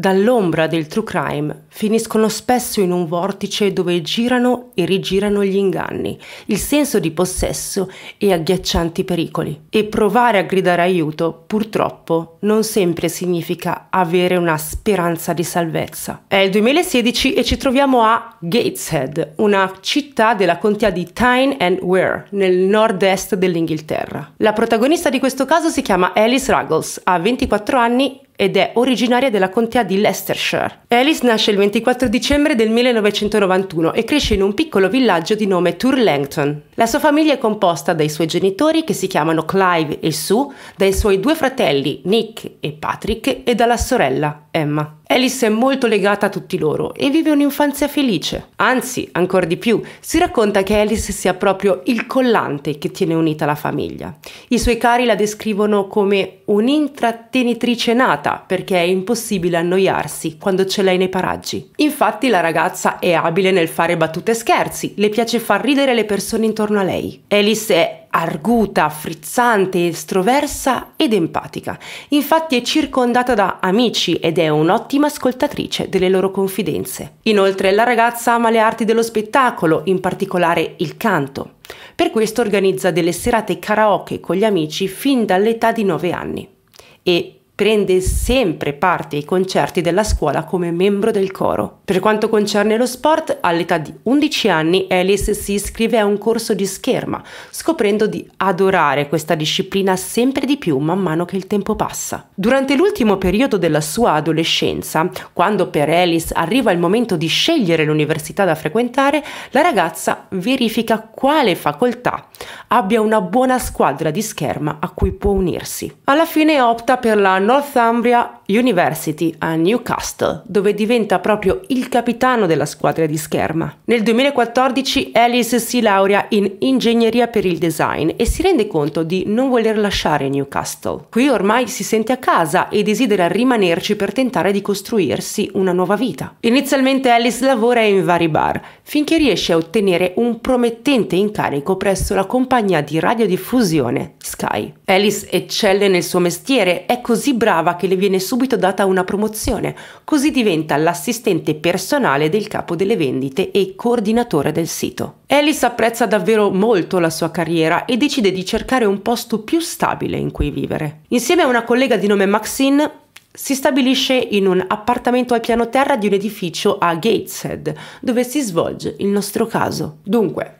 dall'ombra del true crime finiscono spesso in un vortice dove girano e rigirano gli inganni, il senso di possesso e agghiaccianti pericoli. E provare a gridare aiuto, purtroppo, non sempre significa avere una speranza di salvezza. È il 2016 e ci troviamo a Gateshead, una città della contea di Tyne and Wear, nel nord-est dell'Inghilterra. La protagonista di questo caso si chiama Alice Ruggles, ha 24 anni ed è originaria della contea di di Leicestershire. Alice nasce il 24 dicembre del 1991 e cresce in un piccolo villaggio di nome Turlington. La sua famiglia è composta dai suoi genitori che si chiamano Clive e Sue, dai suoi due fratelli Nick e Patrick e dalla sorella Emma. Alice è molto legata a tutti loro e vive un'infanzia felice. Anzi, ancora di più, si racconta che Alice sia proprio il collante che tiene unita la famiglia. I suoi cari la descrivono come un'intrattenitrice nata perché è impossibile annoiarsi quando ce lei nei paraggi. Infatti la ragazza è abile nel fare battute e scherzi, le piace far ridere le persone intorno a lei. Alice è arguta, frizzante, estroversa ed empatica. Infatti è circondata da amici ed è un'ottima ascoltatrice delle loro confidenze. Inoltre la ragazza ama le arti dello spettacolo, in particolare il canto. Per questo organizza delle serate karaoke con gli amici fin dall'età di 9 anni. E prende sempre parte ai concerti della scuola come membro del coro. Per quanto concerne lo sport, all'età di 11 anni Alice si iscrive a un corso di scherma, scoprendo di adorare questa disciplina sempre di più man mano che il tempo passa. Durante l'ultimo periodo della sua adolescenza, quando per Alice arriva il momento di scegliere l'università da frequentare, la ragazza verifica quale facoltà abbia una buona squadra di scherma a cui può unirsi. Alla fine opta per la Northumbria University a Newcastle, dove diventa proprio il capitano della squadra di scherma. Nel 2014 Alice si laurea in ingegneria per il design e si rende conto di non voler lasciare Newcastle. Qui ormai si sente a casa e desidera rimanerci per tentare di costruirsi una nuova vita. Inizialmente Alice lavora in vari bar, finché riesce a ottenere un promettente incarico presso la compagnia di radiodiffusione Sky. Alice eccelle nel suo mestiere, è così brava che le viene subito subito data una promozione, così diventa l'assistente personale del capo delle vendite e coordinatore del sito. Alice apprezza davvero molto la sua carriera e decide di cercare un posto più stabile in cui vivere. Insieme a una collega di nome Maxine, si stabilisce in un appartamento al piano terra di un edificio a Gateshead, dove si svolge il nostro caso. Dunque,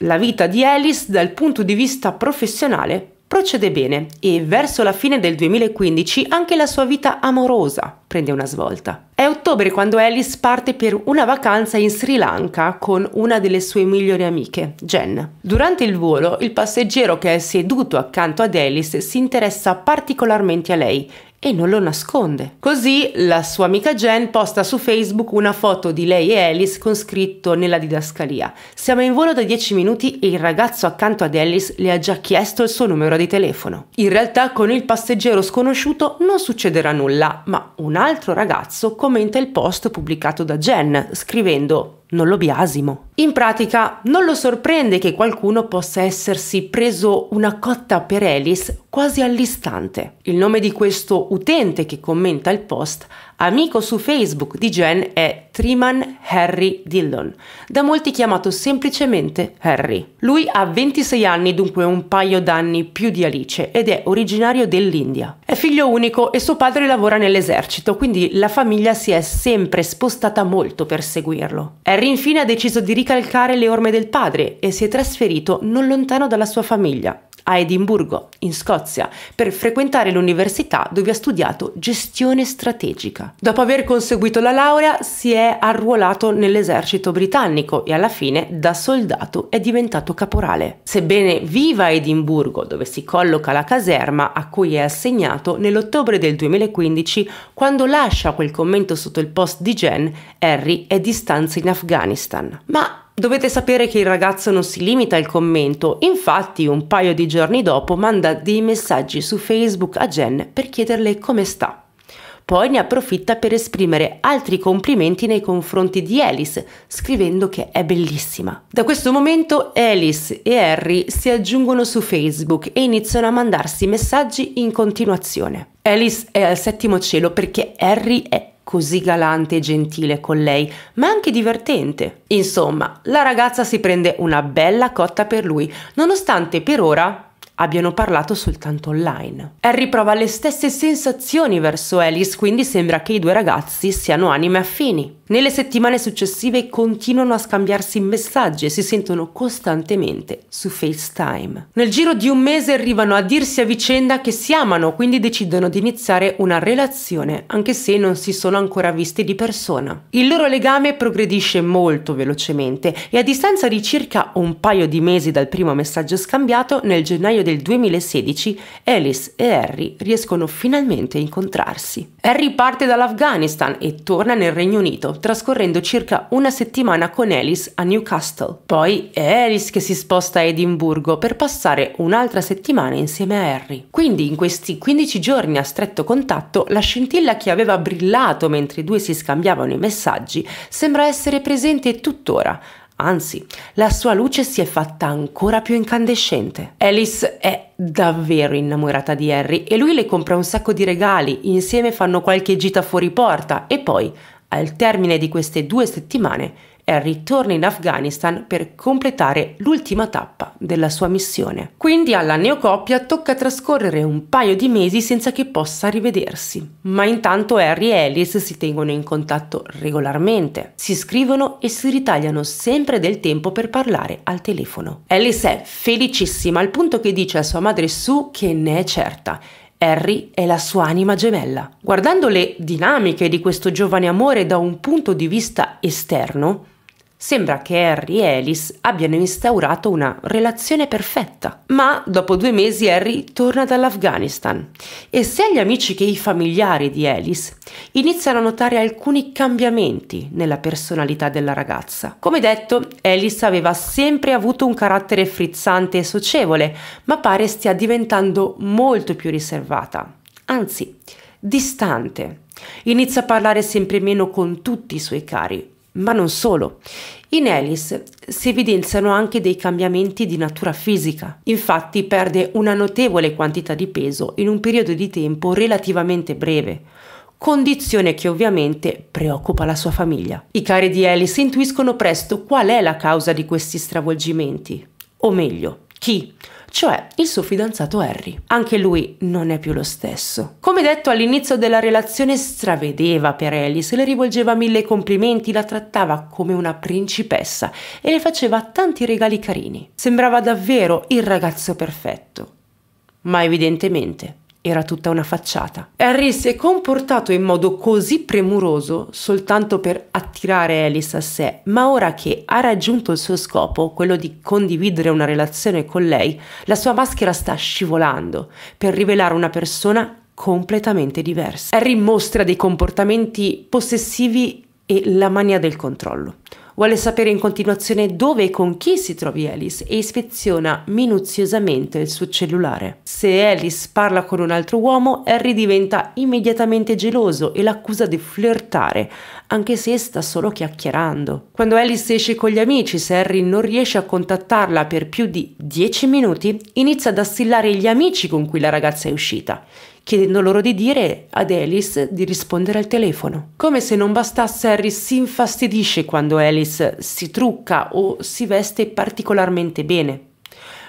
la vita di Alice dal punto di vista professionale Procede bene e verso la fine del 2015 anche la sua vita amorosa prende una svolta. È ottobre quando Alice parte per una vacanza in Sri Lanka con una delle sue migliori amiche, Jen. Durante il volo, il passeggero che è seduto accanto ad Alice si interessa particolarmente a lei e non lo nasconde. Così la sua amica Jen posta su Facebook una foto di lei e Alice con scritto nella didascalia. Siamo in volo da 10 minuti e il ragazzo accanto ad Alice le ha già chiesto il suo numero di telefono. In realtà con il passeggero sconosciuto non succederà nulla, ma un altro ragazzo commenta il post pubblicato da Jen scrivendo non lo biasimo. In pratica non lo sorprende che qualcuno possa essersi preso una cotta per Alice quasi all'istante. Il nome di questo utente che commenta il post Amico su Facebook di Jen è Triman Harry Dillon, da molti chiamato semplicemente Harry. Lui ha 26 anni, dunque un paio d'anni più di Alice, ed è originario dell'India. È figlio unico e suo padre lavora nell'esercito, quindi la famiglia si è sempre spostata molto per seguirlo. Harry infine ha deciso di ricalcare le orme del padre e si è trasferito non lontano dalla sua famiglia, a Edimburgo, in Scozia, per frequentare l'università dove ha studiato gestione strategica. Dopo aver conseguito la laurea si è arruolato nell'esercito britannico e alla fine da soldato è diventato caporale. Sebbene viva a Edimburgo, dove si colloca la caserma a cui è assegnato nell'ottobre del 2015, quando lascia quel commento sotto il post di Jen, Harry è di stanza in Afghanistan. Ma Dovete sapere che il ragazzo non si limita al commento, infatti un paio di giorni dopo manda dei messaggi su Facebook a Jen per chiederle come sta. Poi ne approfitta per esprimere altri complimenti nei confronti di Alice, scrivendo che è bellissima. Da questo momento Alice e Harry si aggiungono su Facebook e iniziano a mandarsi messaggi in continuazione. Alice è al settimo cielo perché Harry è così galante e gentile con lei, ma anche divertente. Insomma, la ragazza si prende una bella cotta per lui, nonostante per ora abbiano parlato soltanto online. Harry prova le stesse sensazioni verso Alice, quindi sembra che i due ragazzi siano anime affini. Nelle settimane successive continuano a scambiarsi messaggi e si sentono costantemente su FaceTime. Nel giro di un mese arrivano a dirsi a vicenda che si amano, quindi decidono di iniziare una relazione, anche se non si sono ancora visti di persona. Il loro legame progredisce molto velocemente e a distanza di circa un paio di mesi dal primo messaggio scambiato, nel gennaio del 2016, Alice e Harry riescono finalmente a incontrarsi. Harry parte dall'Afghanistan e torna nel Regno Unito trascorrendo circa una settimana con Alice a Newcastle. Poi è Alice che si sposta a Edimburgo per passare un'altra settimana insieme a Harry. Quindi in questi 15 giorni a stretto contatto, la scintilla che aveva brillato mentre i due si scambiavano i messaggi sembra essere presente tuttora, Anzi, la sua luce si è fatta ancora più incandescente. Alice è davvero innamorata di Harry e lui le compra un sacco di regali, insieme fanno qualche gita fuori porta e poi al termine di queste due settimane, Harry torna in Afghanistan per completare l'ultima tappa della sua missione. Quindi alla neocoppia tocca trascorrere un paio di mesi senza che possa rivedersi. Ma intanto Harry e Alice si tengono in contatto regolarmente, si scrivono e si ritagliano sempre del tempo per parlare al telefono. Alice è felicissima al punto che dice a sua madre Sue che ne è certa Harry è la sua anima gemella. Guardando le dinamiche di questo giovane amore da un punto di vista esterno, Sembra che Harry e Alice abbiano instaurato una relazione perfetta, ma dopo due mesi Harry torna dall'Afghanistan e sia gli amici che i familiari di Alice iniziano a notare alcuni cambiamenti nella personalità della ragazza. Come detto, Alice aveva sempre avuto un carattere frizzante e socievole, ma pare stia diventando molto più riservata, anzi distante. Inizia a parlare sempre meno con tutti i suoi cari, ma non solo. In Alice si evidenziano anche dei cambiamenti di natura fisica. Infatti perde una notevole quantità di peso in un periodo di tempo relativamente breve, condizione che ovviamente preoccupa la sua famiglia. I cari di Alice intuiscono presto qual è la causa di questi stravolgimenti, o meglio, chi cioè il suo fidanzato Harry. Anche lui non è più lo stesso. Come detto all'inizio della relazione stravedeva per Alice, le rivolgeva mille complimenti, la trattava come una principessa e le faceva tanti regali carini. Sembrava davvero il ragazzo perfetto. Ma evidentemente era tutta una facciata. Harry si è comportato in modo così premuroso soltanto per attirare Alice a sé, ma ora che ha raggiunto il suo scopo, quello di condividere una relazione con lei, la sua maschera sta scivolando per rivelare una persona completamente diversa. Harry mostra dei comportamenti possessivi e la mania del controllo. Vuole sapere in continuazione dove e con chi si trovi Alice e ispeziona minuziosamente il suo cellulare. Se Alice parla con un altro uomo, Harry diventa immediatamente geloso e l'accusa di flirtare, anche se sta solo chiacchierando. Quando Alice esce con gli amici, se Harry non riesce a contattarla per più di 10 minuti, inizia ad assillare gli amici con cui la ragazza è uscita chiedendo loro di dire ad Alice di rispondere al telefono. Come se non bastasse, Harry si infastidisce quando Alice si trucca o si veste particolarmente bene.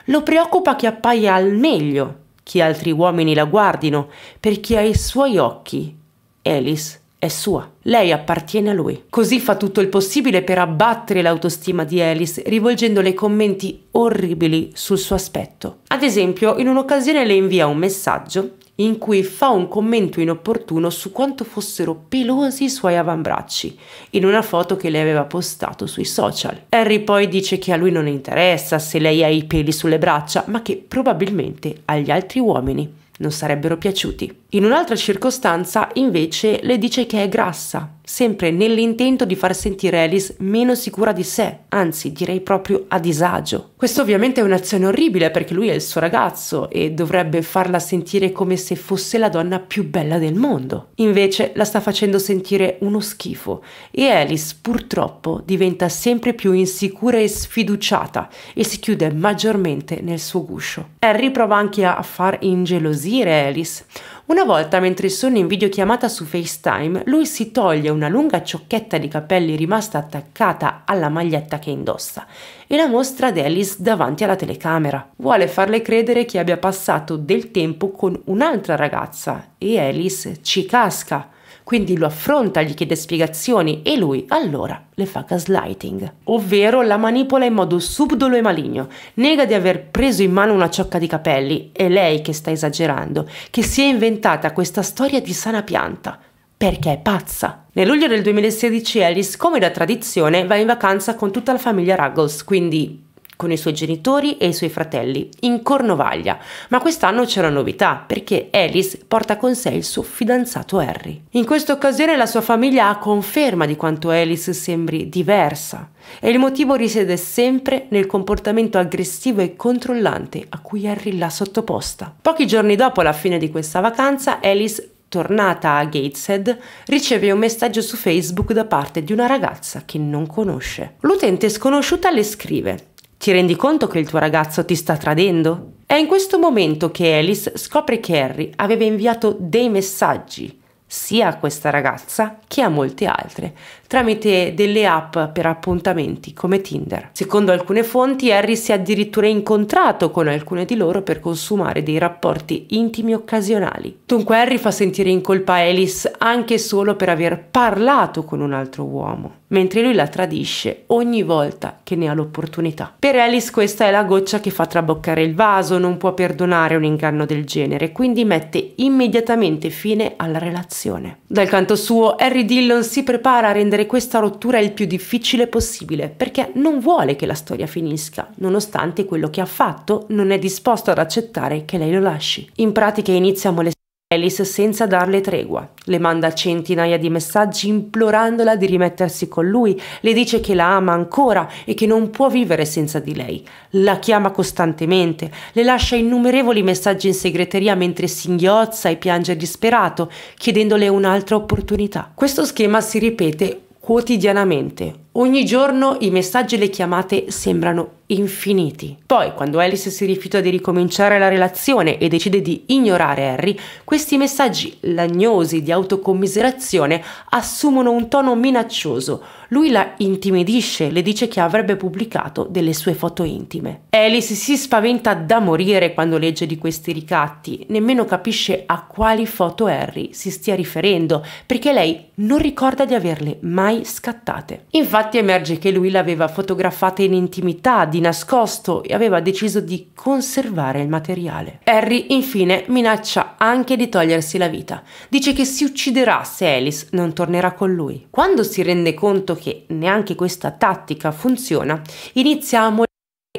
Lo preoccupa che appaia al meglio, che altri uomini la guardino, perché ai suoi occhi Alice è sua. Lei appartiene a lui. Così fa tutto il possibile per abbattere l'autostima di Alice, rivolgendole commenti orribili sul suo aspetto. Ad esempio, in un'occasione le invia un messaggio in cui fa un commento inopportuno su quanto fossero pelosi i suoi avambracci, in una foto che lei aveva postato sui social. Harry poi dice che a lui non interessa se lei ha i peli sulle braccia, ma che probabilmente agli altri uomini non sarebbero piaciuti. In un'altra circostanza, invece, le dice che è grassa sempre nell'intento di far sentire Alice meno sicura di sé, anzi direi proprio a disagio. Questo ovviamente è un'azione orribile perché lui è il suo ragazzo e dovrebbe farla sentire come se fosse la donna più bella del mondo. Invece la sta facendo sentire uno schifo e Alice purtroppo diventa sempre più insicura e sfiduciata e si chiude maggiormente nel suo guscio. Harry prova anche a far ingelosire Alice una volta, mentre sono in videochiamata su FaceTime, lui si toglie una lunga ciocchetta di capelli rimasta attaccata alla maglietta che indossa e la mostra ad Alice davanti alla telecamera. Vuole farle credere che abbia passato del tempo con un'altra ragazza e Alice ci casca. Quindi lo affronta, gli chiede spiegazioni e lui allora le fa gaslighting, ovvero la manipola in modo subdolo e maligno, nega di aver preso in mano una ciocca di capelli, è lei che sta esagerando, che si è inventata questa storia di sana pianta, perché è pazza. Nel luglio del 2016 Alice, come da tradizione, va in vacanza con tutta la famiglia Ruggles, quindi con i suoi genitori e i suoi fratelli in Cornovaglia, ma quest'anno c'è una novità perché Alice porta con sé il suo fidanzato Harry. In questa occasione la sua famiglia ha conferma di quanto Alice sembri diversa e il motivo risiede sempre nel comportamento aggressivo e controllante a cui Harry l'ha sottoposta. Pochi giorni dopo la fine di questa vacanza, Alice tornata a Gateshead, riceve un messaggio su Facebook da parte di una ragazza che non conosce. L'utente sconosciuta le scrive ti rendi conto che il tuo ragazzo ti sta tradendo? È in questo momento che Alice scopre che Harry aveva inviato dei messaggi sia a questa ragazza che a molte altre tramite delle app per appuntamenti come Tinder. Secondo alcune fonti Harry si è addirittura incontrato con alcune di loro per consumare dei rapporti intimi occasionali. Dunque Harry fa sentire in colpa Alice anche solo per aver parlato con un altro uomo, mentre lui la tradisce ogni volta che ne ha l'opportunità. Per Alice questa è la goccia che fa traboccare il vaso, non può perdonare un inganno del genere, quindi mette immediatamente fine alla relazione relazione. Dal canto suo, Harry Dillon si prepara a rendere questa rottura il più difficile possibile, perché non vuole che la storia finisca, nonostante quello che ha fatto non è disposto ad accettare che lei lo lasci. In pratica inizia a molestare Alice, senza darle tregua, le manda centinaia di messaggi implorandola di rimettersi con lui, le dice che la ama ancora e che non può vivere senza di lei, la chiama costantemente, le lascia innumerevoli messaggi in segreteria mentre singhiozza e piange disperato, chiedendole un'altra opportunità. Questo schema si ripete quotidianamente, Ogni giorno i messaggi e le chiamate sembrano infiniti. Poi, quando Alice si rifiuta di ricominciare la relazione e decide di ignorare Harry, questi messaggi lagnosi di autocommiserazione assumono un tono minaccioso. Lui la intimidisce, le dice che avrebbe pubblicato delle sue foto intime. Alice si spaventa da morire quando legge di questi ricatti, nemmeno capisce a quali foto Harry si stia riferendo, perché lei non ricorda di averle mai scattate. Infatti, Infatti emerge che lui l'aveva fotografata in intimità, di nascosto, e aveva deciso di conservare il materiale. Harry infine minaccia anche di togliersi la vita. Dice che si ucciderà se Alice non tornerà con lui. Quando si rende conto che neanche questa tattica funziona, inizia a morire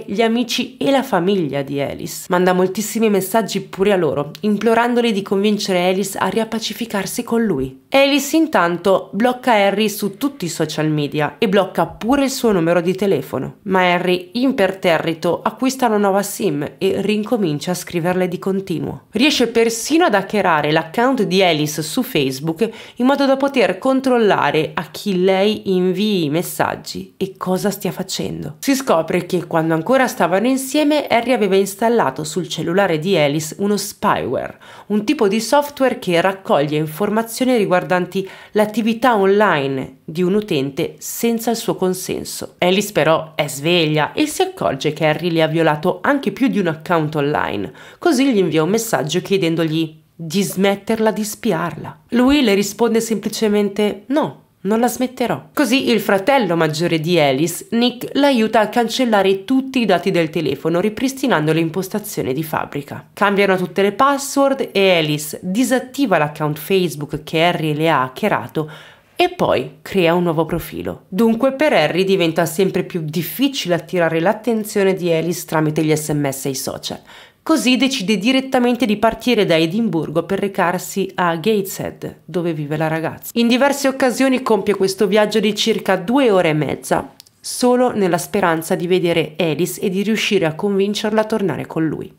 gli amici e la famiglia di Alice. Manda moltissimi messaggi pure a loro, implorandoli di convincere Alice a riappacificarsi con lui. Alice intanto blocca Harry su tutti i social media e blocca pure il suo numero di telefono. Ma Harry, imperterrito, acquista una nuova sim e rincomincia a scriverle di continuo. Riesce persino ad hackerare l'account di Alice su Facebook in modo da poter controllare a chi lei invii i messaggi e cosa stia facendo. Si scopre che quando ancora ancora stavano insieme, Harry aveva installato sul cellulare di Alice uno spyware, un tipo di software che raccoglie informazioni riguardanti l'attività online di un utente senza il suo consenso. Alice però è sveglia e si accorge che Harry le ha violato anche più di un account online, così gli invia un messaggio chiedendogli di smetterla di spiarla. Lui le risponde semplicemente no, non la smetterò. Così il fratello maggiore di Alice, Nick, l'aiuta a cancellare tutti i dati del telefono, ripristinando l'impostazione di fabbrica. Cambiano tutte le password e Alice disattiva l'account Facebook che Harry le ha hackerato e poi crea un nuovo profilo. Dunque per Harry diventa sempre più difficile attirare l'attenzione di Alice tramite gli sms e i social. Così decide direttamente di partire da Edimburgo per recarsi a Gateshead, dove vive la ragazza. In diverse occasioni compie questo viaggio di circa due ore e mezza, solo nella speranza di vedere Alice e di riuscire a convincerla a tornare con lui.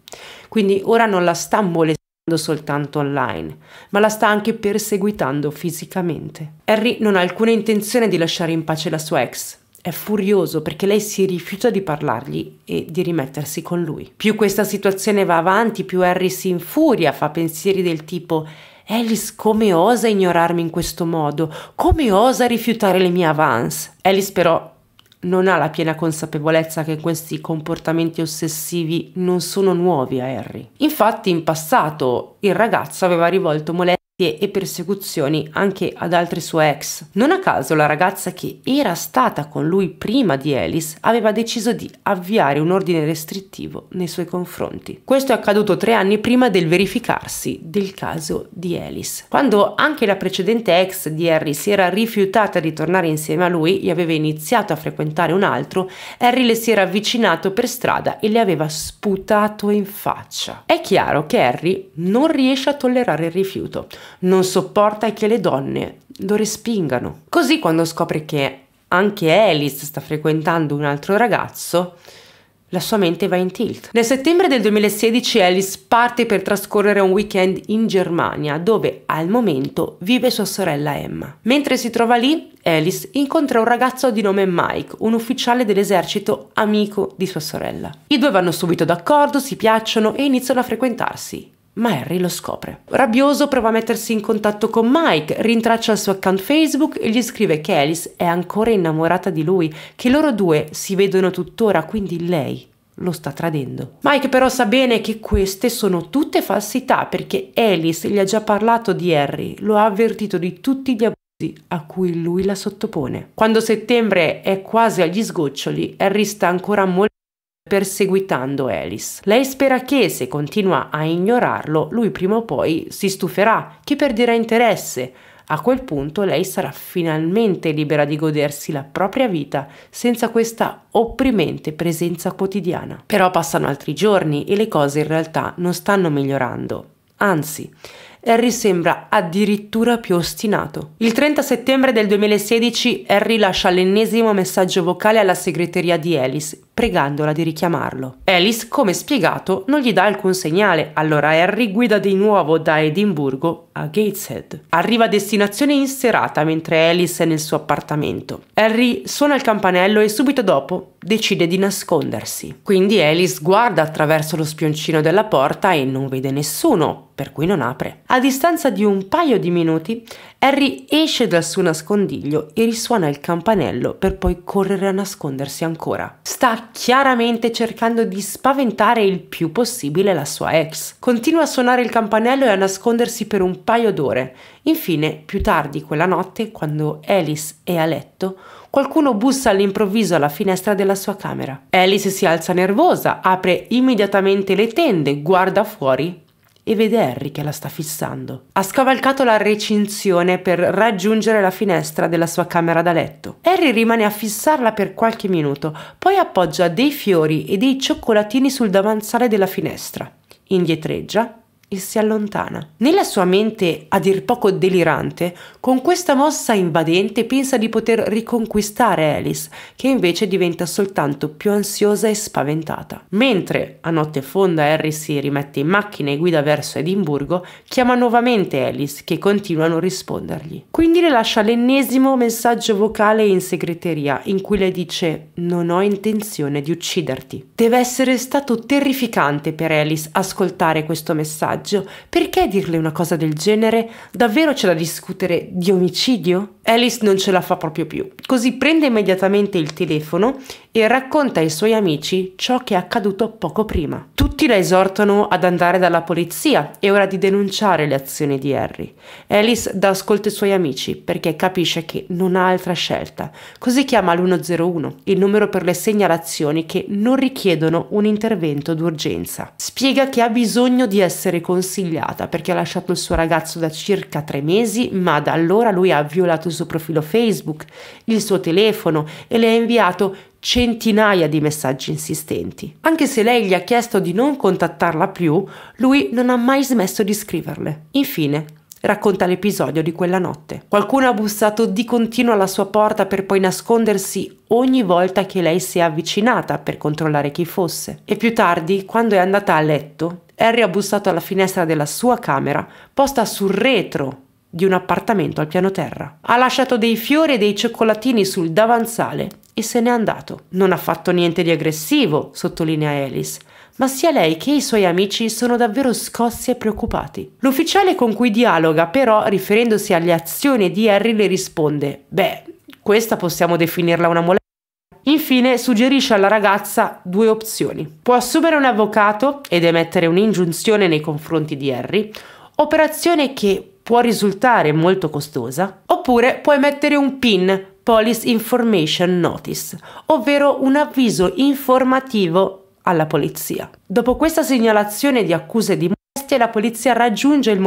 Quindi ora non la sta molestando soltanto online, ma la sta anche perseguitando fisicamente. Harry non ha alcuna intenzione di lasciare in pace la sua ex, è furioso perché lei si rifiuta di parlargli e di rimettersi con lui. Più questa situazione va avanti, più Harry si infuria, fa pensieri del tipo Alice come osa ignorarmi in questo modo? Come osa rifiutare le mie avance? Alice però non ha la piena consapevolezza che questi comportamenti ossessivi non sono nuovi a Harry. Infatti in passato il ragazzo aveva rivolto molestie e persecuzioni anche ad altre sue ex. Non a caso la ragazza che era stata con lui prima di Alice aveva deciso di avviare un ordine restrittivo nei suoi confronti. Questo è accaduto tre anni prima del verificarsi del caso di Alice. Quando anche la precedente ex di Harry si era rifiutata di tornare insieme a lui e aveva iniziato a frequentare un altro, Harry le si era avvicinato per strada e le aveva sputato in faccia. È chiaro che Harry non riesce a tollerare il rifiuto non sopporta è che le donne lo respingano. Così quando scopre che anche Alice sta frequentando un altro ragazzo, la sua mente va in tilt. Nel settembre del 2016 Alice parte per trascorrere un weekend in Germania, dove al momento vive sua sorella Emma. Mentre si trova lì, Alice incontra un ragazzo di nome Mike, un ufficiale dell'esercito amico di sua sorella. I due vanno subito d'accordo, si piacciono e iniziano a frequentarsi ma Harry lo scopre. Rabbioso prova a mettersi in contatto con Mike, rintraccia il suo account Facebook e gli scrive che Alice è ancora innamorata di lui, che loro due si vedono tuttora, quindi lei lo sta tradendo. Mike però sa bene che queste sono tutte falsità perché Alice gli ha già parlato di Harry, lo ha avvertito di tutti gli abusi a cui lui la sottopone. Quando settembre è quasi agli sgoccioli, Harry sta ancora molto perseguitando Alice. Lei spera che se continua a ignorarlo, lui prima o poi si stuferà, che perderà interesse. A quel punto lei sarà finalmente libera di godersi la propria vita senza questa opprimente presenza quotidiana. Però passano altri giorni e le cose in realtà non stanno migliorando. Anzi, Harry sembra addirittura più ostinato. Il 30 settembre del 2016 Harry lascia l'ennesimo messaggio vocale alla segreteria di Alice pregandola di richiamarlo. Alice, come spiegato, non gli dà alcun segnale, allora Harry guida di nuovo da Edimburgo a Gateshead. Arriva a destinazione in serata mentre Alice è nel suo appartamento. Harry suona il campanello e subito dopo decide di nascondersi. Quindi Alice guarda attraverso lo spioncino della porta e non vede nessuno, per cui non apre. A distanza di un paio di minuti Harry esce dal suo nascondiglio e risuona il campanello per poi correre a nascondersi ancora. Sta chiaramente cercando di spaventare il più possibile la sua ex. Continua a suonare il campanello e a nascondersi per un paio d'ore. Infine, più tardi quella notte, quando Alice è a letto, qualcuno bussa all'improvviso alla finestra della sua camera. Alice si alza nervosa, apre immediatamente le tende, guarda fuori e vede Harry che la sta fissando. Ha scavalcato la recinzione per raggiungere la finestra della sua camera da letto. Harry rimane a fissarla per qualche minuto, poi appoggia dei fiori e dei cioccolatini sul davanzale della finestra. Indietreggia e si allontana. Nella sua mente a dir poco delirante, con questa mossa invadente pensa di poter riconquistare Alice, che invece diventa soltanto più ansiosa e spaventata. Mentre a notte fonda Harry si rimette in macchina e guida verso Edimburgo, chiama nuovamente Alice, che continua a non rispondergli. Quindi le lascia l'ennesimo messaggio vocale in segreteria, in cui le dice «Non ho intenzione di ucciderti». Deve essere stato terrificante per Alice ascoltare questo messaggio coraggio. Perché dirle una cosa del genere? Davvero c'è da discutere di omicidio? Alice non ce la fa proprio più, così prende immediatamente il telefono e racconta ai suoi amici ciò che è accaduto poco prima. Tutti la esortano ad andare dalla polizia è ora di denunciare le azioni di Harry. Alice dà ascolto ai suoi amici perché capisce che non ha altra scelta, così chiama l'101, il numero per le segnalazioni che non richiedono un intervento d'urgenza. Spiega che ha bisogno di essere consigliata perché ha lasciato il suo ragazzo da circa tre mesi, ma da allora lui ha violato il suo profilo Facebook, il suo telefono e le ha inviato centinaia di messaggi insistenti. Anche se lei gli ha chiesto di non contattarla più, lui non ha mai smesso di scriverle. Infine, racconta l'episodio di quella notte. Qualcuno ha bussato di continuo alla sua porta per poi nascondersi ogni volta che lei si è avvicinata per controllare chi fosse. E più tardi, quando è andata a letto, Harry ha bussato alla finestra della sua camera, posta sul retro di un appartamento al piano terra. Ha lasciato dei fiori e dei cioccolatini sul davanzale e se n'è andato. Non ha fatto niente di aggressivo, sottolinea Alice, ma sia lei che i suoi amici sono davvero scossi e preoccupati. L'ufficiale con cui dialoga, però, riferendosi alle azioni di Harry, le risponde: Beh, questa possiamo definirla una molestia. Infine suggerisce alla ragazza due opzioni. Può assumere un avvocato ed emettere un'ingiunzione nei confronti di Harry, operazione che può risultare molto costosa, oppure può emettere un PIN, Police Information Notice, ovvero un avviso informativo alla polizia. Dopo questa segnalazione di accuse di molestia, la polizia raggiunge il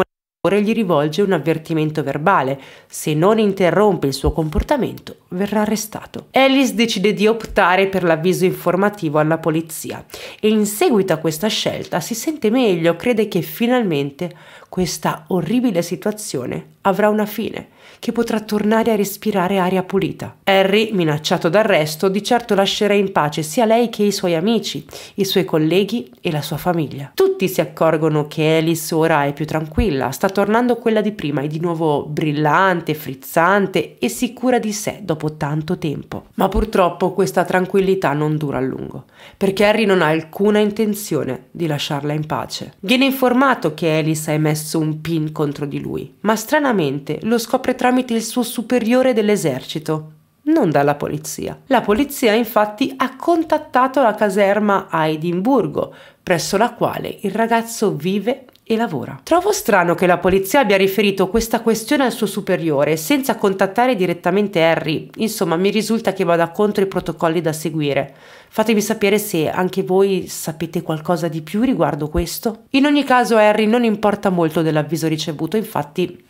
Ora gli rivolge un avvertimento verbale. Se non interrompe il suo comportamento, verrà arrestato. Alice decide di optare per l'avviso informativo alla polizia e in seguito a questa scelta si sente meglio, crede che finalmente questa orribile situazione avrà una fine, che potrà tornare a respirare aria pulita. Harry, minacciato d'arresto, di certo lascerà in pace sia lei che i suoi amici, i suoi colleghi e la sua famiglia. Tutti si accorgono che Alice ora è più tranquilla, sta tornando quella di prima, è di nuovo brillante, frizzante e sicura di sé dopo tanto tempo. Ma purtroppo questa tranquillità non dura a lungo, perché Harry non ha alcuna intenzione di lasciarla in pace. Viene informato che Alice ha emesso messo un pin contro di lui, ma stranamente lo scopre tramite il suo superiore dell'esercito, non dalla polizia. La polizia infatti ha contattato la caserma a Edimburgo, presso la quale il ragazzo vive e lavora. Trovo strano che la polizia abbia riferito questa questione al suo superiore senza contattare direttamente Harry, insomma mi risulta che vada contro i protocolli da seguire. Fatemi sapere se anche voi sapete qualcosa di più riguardo questo. In ogni caso Harry non importa molto dell'avviso ricevuto, infatti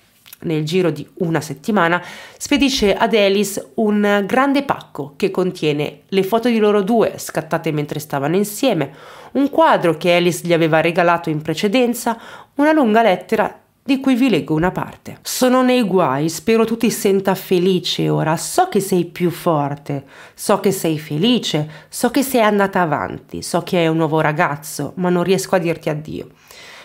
nel giro di una settimana, spedisce ad Alice un grande pacco che contiene le foto di loro due scattate mentre stavano insieme, un quadro che Alice gli aveva regalato in precedenza, una lunga lettera di cui vi leggo una parte. Sono nei guai, spero tu ti senta felice ora, so che sei più forte, so che sei felice, so che sei andata avanti, so che hai un nuovo ragazzo, ma non riesco a dirti addio.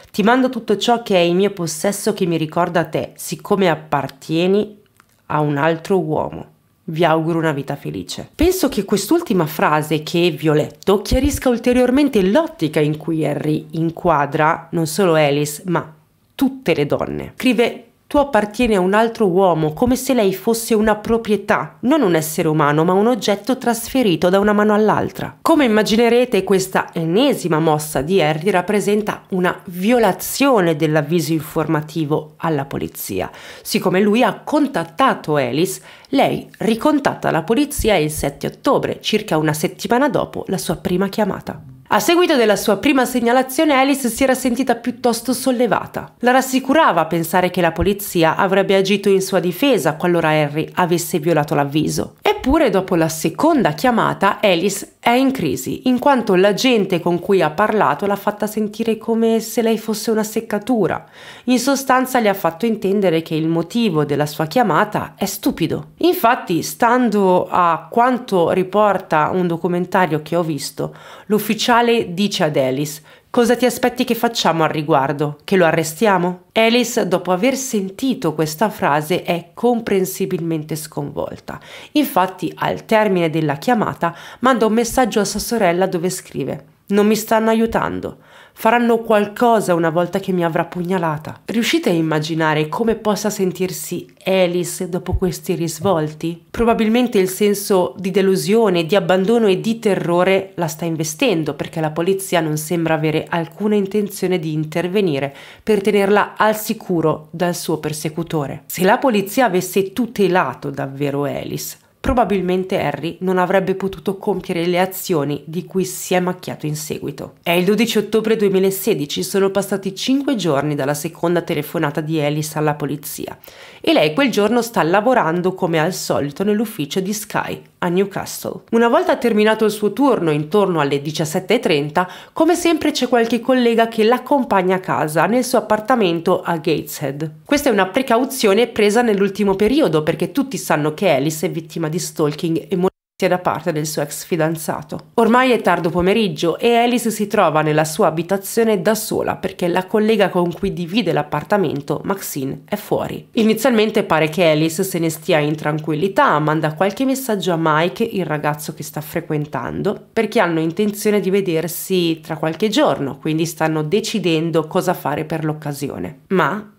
Ti mando tutto ciò che è in mio possesso che mi ricorda te, siccome appartieni a un altro uomo. Vi auguro una vita felice. Penso che quest'ultima frase che vi ho letto chiarisca ulteriormente l'ottica in cui Harry inquadra non solo Alice, ma tutte le donne. Scrive tu appartieni a un altro uomo come se lei fosse una proprietà, non un essere umano, ma un oggetto trasferito da una mano all'altra. Come immaginerete, questa ennesima mossa di Harry rappresenta una violazione dell'avviso informativo alla polizia. Siccome lui ha contattato Alice, lei ricontatta la polizia il 7 ottobre, circa una settimana dopo la sua prima chiamata. A seguito della sua prima segnalazione Alice si era sentita piuttosto sollevata. La rassicurava pensare che la polizia avrebbe agito in sua difesa qualora Harry avesse violato l'avviso. Eppure dopo la seconda chiamata Alice è in crisi, in quanto l'agente con cui ha parlato l'ha fatta sentire come se lei fosse una seccatura. In sostanza le ha fatto intendere che il motivo della sua chiamata è stupido. Infatti, stando a quanto riporta un documentario che ho visto, l'ufficiale ufficiale dice ad Alice Cosa ti aspetti che facciamo al riguardo? Che lo arrestiamo? Alice, dopo aver sentito questa frase, è comprensibilmente sconvolta. Infatti, al termine della chiamata, manda un messaggio a sua sorella dove scrive Non mi stanno aiutando faranno qualcosa una volta che mi avrà pugnalata. Riuscite a immaginare come possa sentirsi Alice dopo questi risvolti? Probabilmente il senso di delusione, di abbandono e di terrore la sta investendo perché la polizia non sembra avere alcuna intenzione di intervenire per tenerla al sicuro dal suo persecutore. Se la polizia avesse tutelato davvero Alice, probabilmente Harry non avrebbe potuto compiere le azioni di cui si è macchiato in seguito. È il 12 ottobre 2016, sono passati 5 giorni dalla seconda telefonata di Alice alla polizia e lei quel giorno sta lavorando come al solito nell'ufficio di Sky a Newcastle. Una volta terminato il suo turno intorno alle 17.30, come sempre c'è qualche collega che l'accompagna a casa nel suo appartamento a Gateshead. Questa è una precauzione presa nell'ultimo periodo perché tutti sanno che Alice è vittima di di stalking e molestia da parte del suo ex fidanzato. Ormai è tardo pomeriggio e Alice si trova nella sua abitazione da sola perché la collega con cui divide l'appartamento, Maxine, è fuori. Inizialmente pare che Alice se ne stia in tranquillità, manda qualche messaggio a Mike, il ragazzo che sta frequentando, perché hanno intenzione di vedersi tra qualche giorno, quindi stanno decidendo cosa fare per l'occasione. Ma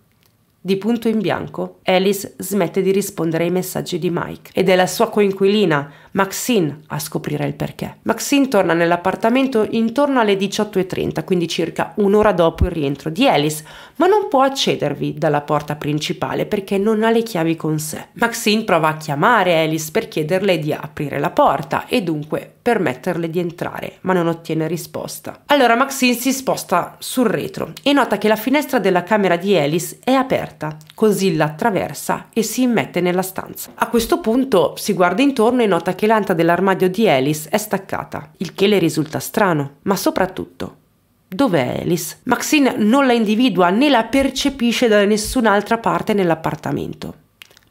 di punto in bianco, Alice smette di rispondere ai messaggi di Mike ed è la sua coinquilina, Maxine a scoprire il perché. Maxine torna nell'appartamento intorno alle 18.30, quindi circa un'ora dopo il rientro di Alice, ma non può accedervi dalla porta principale perché non ha le chiavi con sé. Maxine prova a chiamare Alice per chiederle di aprire la porta e dunque permetterle di entrare, ma non ottiene risposta. Allora Maxine si sposta sul retro e nota che la finestra della camera di Alice è aperta, così la attraversa e si immette nella stanza. A questo punto si guarda intorno e nota che che l'anta dell'armadio di Alice è staccata, il che le risulta strano, ma soprattutto Dov'è Alice? Maxine non la individua né la percepisce da nessun'altra parte nell'appartamento,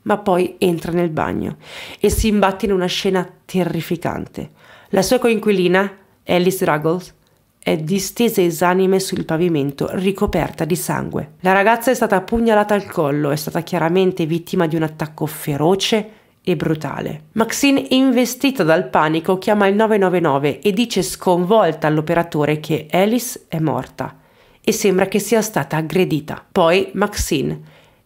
ma poi entra nel bagno e si imbatte in una scena terrificante. La sua coinquilina, Alice Ruggles, è distesa esanime sul pavimento, ricoperta di sangue. La ragazza è stata pugnalata al collo, è stata chiaramente vittima di un attacco feroce e brutale. Maxine, investita dal panico, chiama il 999 e dice sconvolta all'operatore che Alice è morta e sembra che sia stata aggredita. Poi Maxine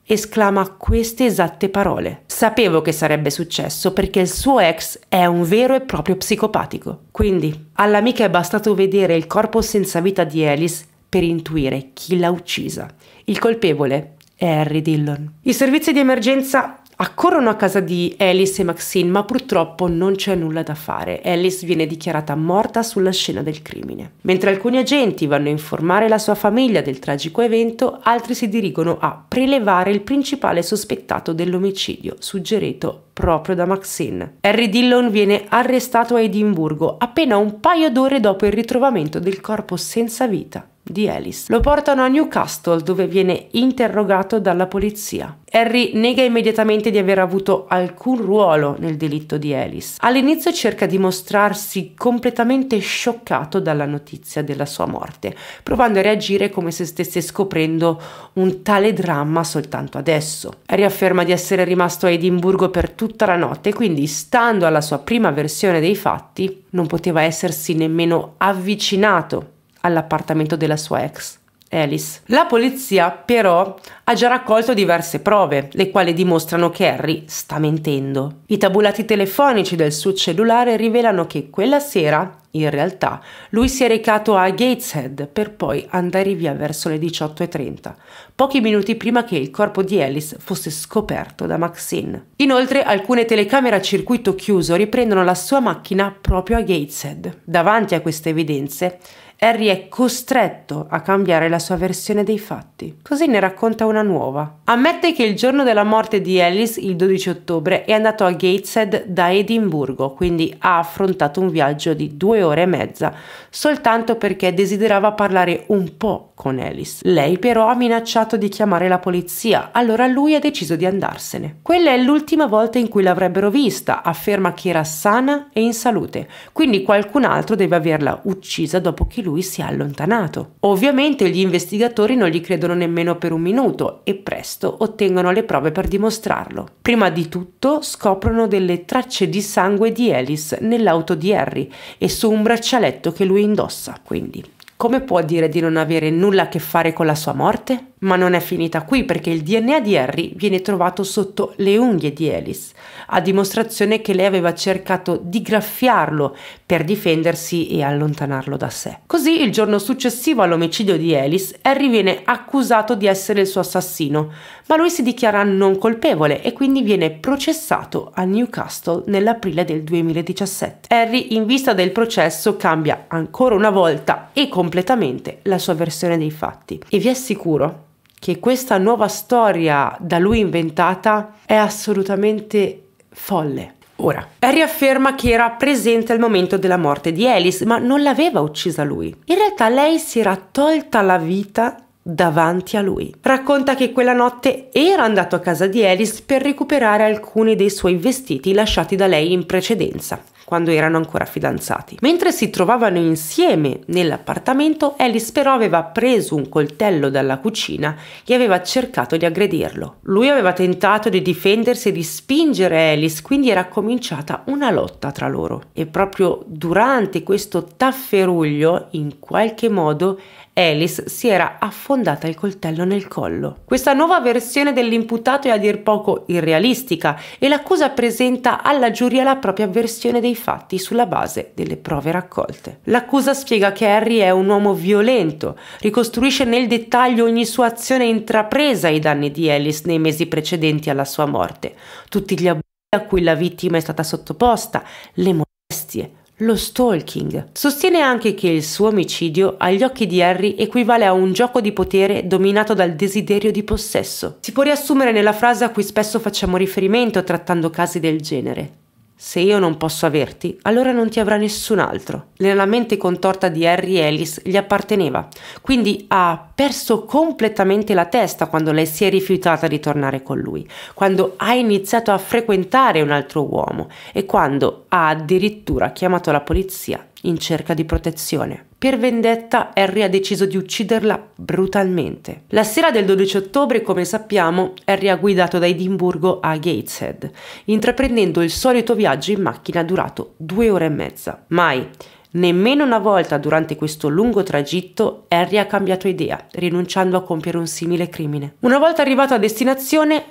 esclama queste esatte parole. Sapevo che sarebbe successo perché il suo ex è un vero e proprio psicopatico. Quindi, all'amica è bastato vedere il corpo senza vita di Alice per intuire chi l'ha uccisa. Il colpevole è Harry Dillon. I servizi di emergenza Accorrono a casa di Alice e Maxine, ma purtroppo non c'è nulla da fare. Alice viene dichiarata morta sulla scena del crimine. Mentre alcuni agenti vanno a informare la sua famiglia del tragico evento, altri si dirigono a prelevare il principale sospettato dell'omicidio, suggerito proprio da Maxine. Harry Dillon viene arrestato a Edimburgo appena un paio d'ore dopo il ritrovamento del corpo senza vita di Alice. Lo portano a Newcastle dove viene interrogato dalla polizia. Harry nega immediatamente di aver avuto alcun ruolo nel delitto di Alice. All'inizio cerca di mostrarsi completamente scioccato dalla notizia della sua morte, provando a reagire come se stesse scoprendo un tale dramma soltanto adesso. Harry afferma di essere rimasto a Edimburgo per tutta la notte, quindi stando alla sua prima versione dei fatti, non poteva essersi nemmeno avvicinato all'appartamento della sua ex. Alice. La polizia però ha già raccolto diverse prove, le quali dimostrano che Harry sta mentendo. I tabulati telefonici del suo cellulare rivelano che quella sera, in realtà, lui si è recato a Gateshead per poi andare via verso le 18.30, pochi minuti prima che il corpo di Alice fosse scoperto da Maxine. Inoltre alcune telecamere a circuito chiuso riprendono la sua macchina proprio a Gateshead. Davanti a queste evidenze, Harry è costretto a cambiare la sua versione dei fatti. Così ne racconta una nuova. Ammette che il giorno della morte di Alice, il 12 ottobre, è andato a Gateshead da Edimburgo, quindi ha affrontato un viaggio di due ore e mezza, soltanto perché desiderava parlare un po' con Alice. Lei però ha minacciato di chiamare la polizia, allora lui ha deciso di andarsene. Quella è l'ultima volta in cui l'avrebbero vista, afferma che era sana e in salute, quindi qualcun altro deve averla uccisa dopo che lui lui si è allontanato. Ovviamente gli investigatori non gli credono nemmeno per un minuto e presto ottengono le prove per dimostrarlo. Prima di tutto scoprono delle tracce di sangue di Alice nell'auto di Harry e su un braccialetto che lui indossa. Quindi come può dire di non avere nulla a che fare con la sua morte? Ma non è finita qui perché il DNA di Harry viene trovato sotto le unghie di Alice, a dimostrazione che lei aveva cercato di graffiarlo per difendersi e allontanarlo da sé. Così il giorno successivo all'omicidio di Alice, Harry viene accusato di essere il suo assassino, ma lui si dichiara non colpevole e quindi viene processato a Newcastle nell'aprile del 2017. Harry in vista del processo cambia ancora una volta e completamente completamente la sua versione dei fatti. E vi assicuro che questa nuova storia da lui inventata è assolutamente folle. Ora, Harry afferma che era presente al momento della morte di Alice, ma non l'aveva uccisa lui. In realtà lei si era tolta la vita davanti a lui. Racconta che quella notte era andato a casa di Alice per recuperare alcuni dei suoi vestiti lasciati da lei in precedenza quando erano ancora fidanzati. Mentre si trovavano insieme nell'appartamento, Alice però aveva preso un coltello dalla cucina e aveva cercato di aggredirlo. Lui aveva tentato di difendersi e di spingere Alice, quindi era cominciata una lotta tra loro. E proprio durante questo tafferuglio, in qualche modo, Alice si era affondata il coltello nel collo. Questa nuova versione dell'imputato è a dir poco irrealistica e l'accusa presenta alla giuria la propria versione dei fatti sulla base delle prove raccolte. L'accusa spiega che Harry è un uomo violento, ricostruisce nel dettaglio ogni sua azione intrapresa ai danni di Alice nei mesi precedenti alla sua morte, tutti gli abusi a cui la vittima è stata sottoposta, le molestie, lo stalking. Sostiene anche che il suo omicidio agli occhi di Harry equivale a un gioco di potere dominato dal desiderio di possesso. Si può riassumere nella frase a cui spesso facciamo riferimento trattando casi del genere. Se io non posso averti, allora non ti avrà nessun altro. Nella mente contorta di Harry Ellis gli apparteneva, quindi ha perso completamente la testa quando lei si è rifiutata di tornare con lui, quando ha iniziato a frequentare un altro uomo e quando ha addirittura chiamato la polizia in cerca di protezione. Per vendetta Harry ha deciso di ucciderla brutalmente. La sera del 12 ottobre, come sappiamo, Harry ha guidato da Edimburgo a Gateshead, intraprendendo il solito viaggio in macchina durato due ore e mezza. Mai, Nemmeno una volta durante questo lungo tragitto Harry ha cambiato idea, rinunciando a compiere un simile crimine. Una volta arrivato a destinazione,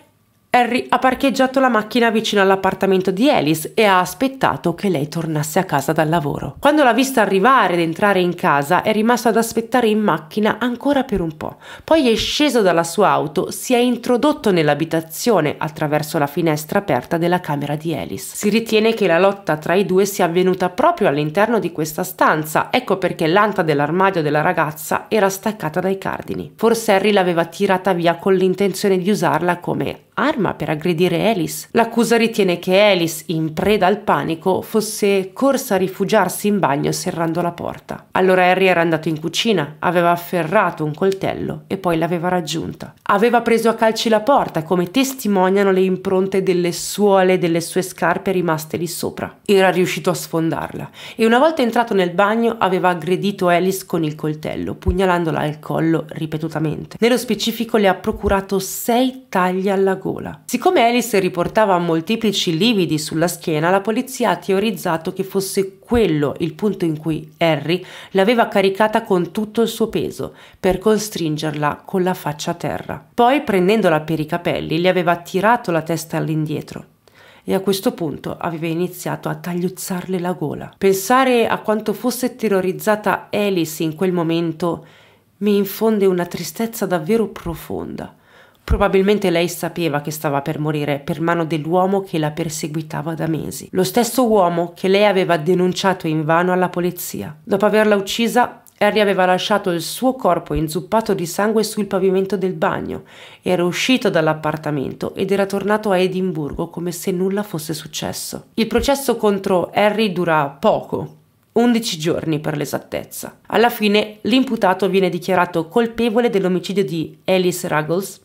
Harry ha parcheggiato la macchina vicino all'appartamento di Alice e ha aspettato che lei tornasse a casa dal lavoro. Quando l'ha vista arrivare ed entrare in casa è rimasto ad aspettare in macchina ancora per un po', poi è sceso dalla sua auto, si è introdotto nell'abitazione attraverso la finestra aperta della camera di Alice. Si ritiene che la lotta tra i due sia avvenuta proprio all'interno di questa stanza, ecco perché l'anta dell'armadio della ragazza era staccata dai cardini. Forse Harry l'aveva tirata via con l'intenzione di usarla come arma per aggredire Alice. L'accusa ritiene che Alice, in preda al panico, fosse corsa a rifugiarsi in bagno serrando la porta. Allora Harry era andato in cucina, aveva afferrato un coltello e poi l'aveva raggiunta. Aveva preso a calci la porta, come testimoniano le impronte delle suole delle sue scarpe rimaste lì sopra. Era riuscito a sfondarla e una volta entrato nel bagno aveva aggredito Alice con il coltello, pugnalandola al collo ripetutamente. Nello specifico le ha procurato sei tagli alla gola gola. Siccome Alice riportava molteplici lividi sulla schiena, la polizia ha teorizzato che fosse quello il punto in cui Harry l'aveva caricata con tutto il suo peso per costringerla con la faccia a terra. Poi, prendendola per i capelli, le aveva tirato la testa all'indietro e a questo punto aveva iniziato a tagliuzzarle la gola. Pensare a quanto fosse terrorizzata Alice in quel momento mi infonde una tristezza davvero profonda. Probabilmente lei sapeva che stava per morire per mano dell'uomo che la perseguitava da mesi, lo stesso uomo che lei aveva denunciato invano alla polizia. Dopo averla uccisa, Harry aveva lasciato il suo corpo inzuppato di sangue sul pavimento del bagno, era uscito dall'appartamento ed era tornato a Edimburgo come se nulla fosse successo. Il processo contro Harry dura poco, 11 giorni per l'esattezza. Alla fine l'imputato viene dichiarato colpevole dell'omicidio di Alice Ruggles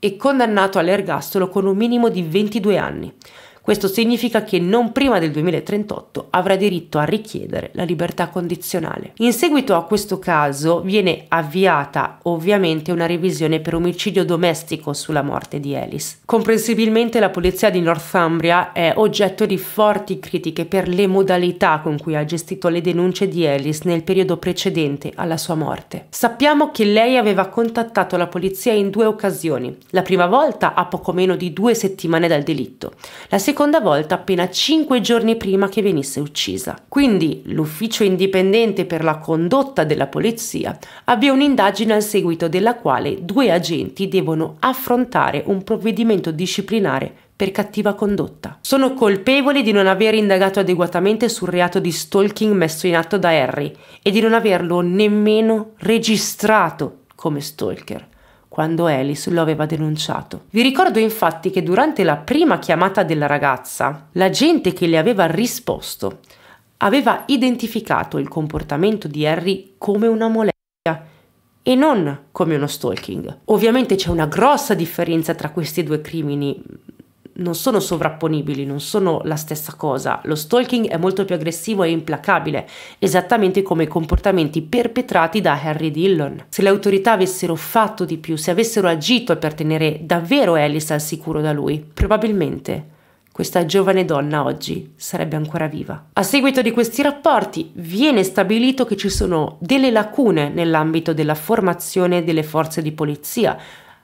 e condannato all'ergastolo con un minimo di 22 anni. Questo significa che non prima del 2038 avrà diritto a richiedere la libertà condizionale. In seguito a questo caso viene avviata ovviamente una revisione per omicidio domestico sulla morte di Alice. Comprensibilmente la polizia di Northumbria è oggetto di forti critiche per le modalità con cui ha gestito le denunce di Alice nel periodo precedente alla sua morte. Sappiamo che lei aveva contattato la polizia in due occasioni. La prima volta a poco meno di due settimane dal delitto, la seconda seconda volta appena 5 giorni prima che venisse uccisa. Quindi l'Ufficio indipendente per la condotta della polizia avvia un'indagine al seguito della quale due agenti devono affrontare un provvedimento disciplinare per cattiva condotta. Sono colpevoli di non aver indagato adeguatamente sul reato di stalking messo in atto da Harry e di non averlo nemmeno registrato come stalker quando Alice lo aveva denunciato. Vi ricordo infatti che durante la prima chiamata della ragazza, la gente che le aveva risposto aveva identificato il comportamento di Harry come una molestia e non come uno stalking. Ovviamente c'è una grossa differenza tra questi due crimini, non sono sovrapponibili, non sono la stessa cosa. Lo stalking è molto più aggressivo e implacabile, esattamente come i comportamenti perpetrati da Harry Dillon. Se le autorità avessero fatto di più, se avessero agito per tenere davvero Alice al sicuro da lui, probabilmente questa giovane donna oggi sarebbe ancora viva. A seguito di questi rapporti viene stabilito che ci sono delle lacune nell'ambito della formazione delle forze di polizia,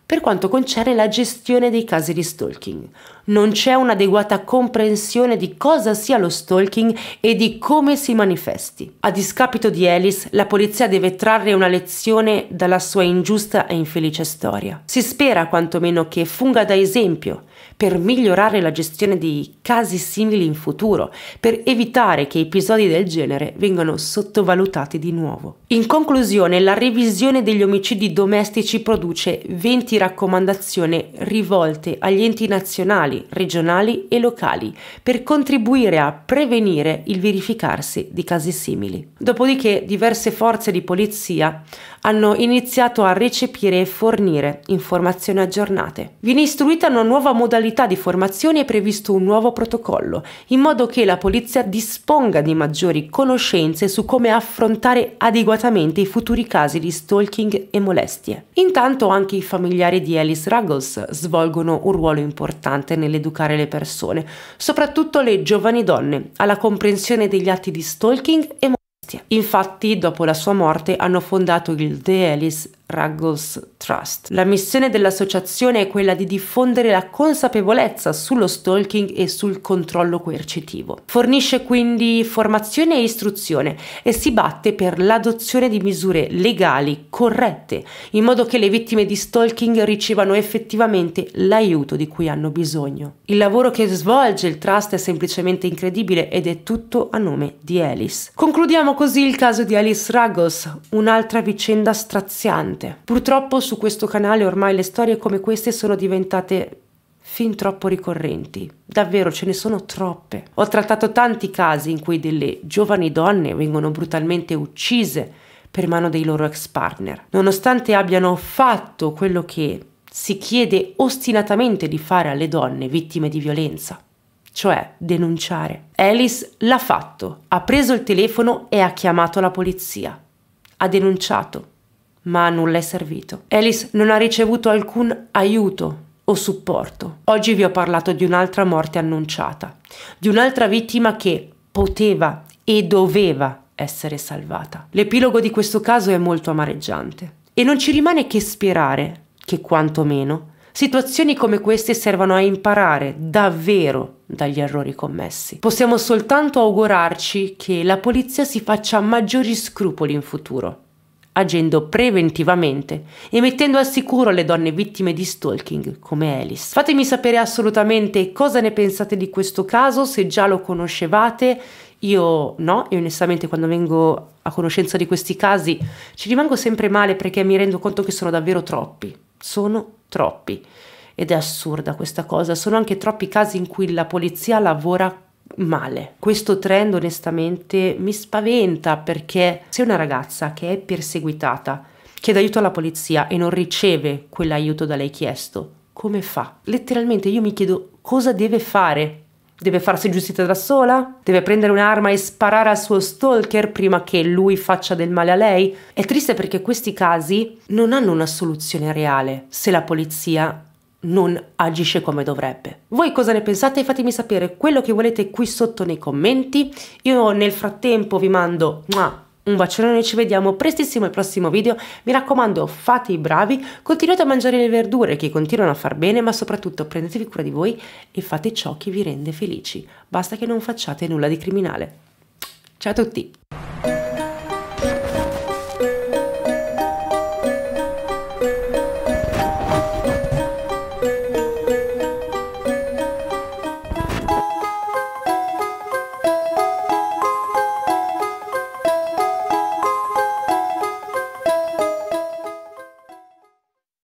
per quanto concerne la gestione dei casi di stalking. Non c'è un'adeguata comprensione di cosa sia lo stalking e di come si manifesti. A discapito di Alice, la polizia deve trarre una lezione dalla sua ingiusta e infelice storia. Si spera quantomeno che funga da esempio per migliorare la gestione di casi simili in futuro, per evitare che episodi del genere vengano sottovalutati di nuovo. In conclusione, la revisione degli omicidi domestici produce 20 raccomandazioni rivolte agli enti nazionali, regionali e locali per contribuire a prevenire il verificarsi di casi simili. Dopodiché diverse forze di polizia hanno iniziato a recepire e fornire informazioni aggiornate. Viene istruita una nuova modalità modalità di formazione è previsto un nuovo protocollo, in modo che la polizia disponga di maggiori conoscenze su come affrontare adeguatamente i futuri casi di stalking e molestie. Intanto anche i familiari di Alice Ruggles svolgono un ruolo importante nell'educare le persone, soprattutto le giovani donne, alla comprensione degli atti di stalking e molestie Bestia. Infatti, dopo la sua morte, hanno fondato il The Alice Ruggles Trust. La missione dell'associazione è quella di diffondere la consapevolezza sullo stalking e sul controllo coercitivo. Fornisce quindi formazione e istruzione e si batte per l'adozione di misure legali corrette, in modo che le vittime di stalking ricevano effettivamente l'aiuto di cui hanno bisogno. Il lavoro che svolge il Trust è semplicemente incredibile ed è tutto a nome di Alice. Concludiamo con così il caso di Alice Ruggles, un'altra vicenda straziante. Purtroppo su questo canale ormai le storie come queste sono diventate fin troppo ricorrenti. Davvero ce ne sono troppe. Ho trattato tanti casi in cui delle giovani donne vengono brutalmente uccise per mano dei loro ex partner, nonostante abbiano fatto quello che si chiede ostinatamente di fare alle donne vittime di violenza cioè denunciare. Alice l'ha fatto, ha preso il telefono e ha chiamato la polizia. Ha denunciato, ma nulla è servito. Alice non ha ricevuto alcun aiuto o supporto. Oggi vi ho parlato di un'altra morte annunciata, di un'altra vittima che poteva e doveva essere salvata. L'epilogo di questo caso è molto amareggiante e non ci rimane che sperare che quantomeno Situazioni come queste servono a imparare davvero dagli errori commessi. Possiamo soltanto augurarci che la polizia si faccia maggiori scrupoli in futuro, agendo preventivamente e mettendo al sicuro le donne vittime di stalking come Alice. Fatemi sapere assolutamente cosa ne pensate di questo caso, se già lo conoscevate. Io no, e onestamente quando vengo a conoscenza di questi casi ci rimango sempre male perché mi rendo conto che sono davvero troppi. Sono troppi. Ed è assurda questa cosa, sono anche troppi casi in cui la polizia lavora male. Questo trend onestamente mi spaventa perché se una ragazza che è perseguitata chiede aiuto alla polizia e non riceve quell'aiuto da lei chiesto, come fa? Letteralmente io mi chiedo cosa deve fare Deve farsi giustizia da sola? Deve prendere un'arma e sparare al suo stalker prima che lui faccia del male a lei? È triste perché questi casi non hanno una soluzione reale se la polizia non agisce come dovrebbe. Voi cosa ne pensate? Fatemi sapere quello che volete qui sotto nei commenti. Io nel frattempo vi mando un bacione, ci vediamo prestissimo al prossimo video, mi raccomando fate i bravi, continuate a mangiare le verdure che continuano a far bene, ma soprattutto prendetevi cura di voi e fate ciò che vi rende felici, basta che non facciate nulla di criminale. Ciao a tutti!